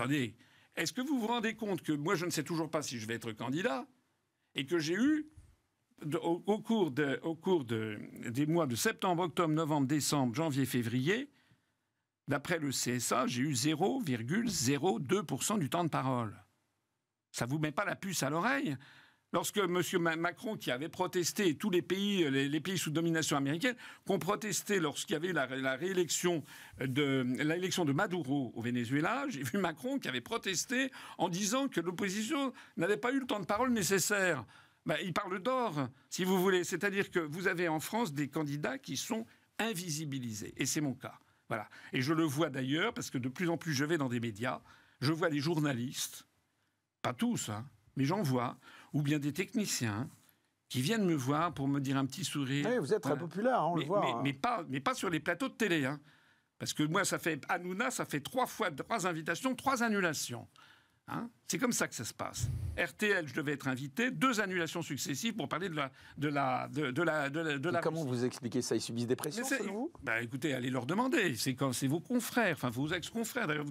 attendez, est-ce que vous vous rendez compte que moi, je ne sais toujours pas si je vais être candidat et que j'ai eu, au, cours, au cours de, des mois de septembre, octobre, novembre, décembre, janvier, février, d'après le CSA, j'ai eu 0,02% du temps de parole. Ça vous met pas la puce à l'oreille lorsque M. Macron, qui avait protesté, et tous les pays, les, pays sous domination américaine, qui ont protesté lorsqu'il y avait la, réélection de l'élection de Maduro au Venezuela, j'ai vu Macron qui avait protesté en disant que l'opposition n'avait pas eu le temps de parole nécessaire. Bah, il parle d'or, si vous voulez. C'est-à-dire que vous avez en France des candidats qui sont invisibilisés, et c'est mon cas. Voilà. Et je le vois d'ailleurs, parce que de plus en plus je vais dans des médias, je vois des journalistes, pas tous, hein, mais j'en vois, ou bien des techniciens qui viennent me voir pour me dire un petit sourire. Oui, vous êtes très populaire, on mais, le voit. Hein. Mais, pas, mais pas sur les plateaux de télé. Hein. Parce que moi, ça fait Hanouna, ça fait trois fois trois invitations, trois annulations. Hein c'est comme ça que ça se passe. RTL, je devais être invité, deux annulations successives pour parler de la de la de, de la de, la Comment vous expliquez ça Ils subissent des pressions selon vous Bah écoutez, allez leur demander. C'est quand c'est vos confrères, enfin vos ex-confrères. D'ailleurs,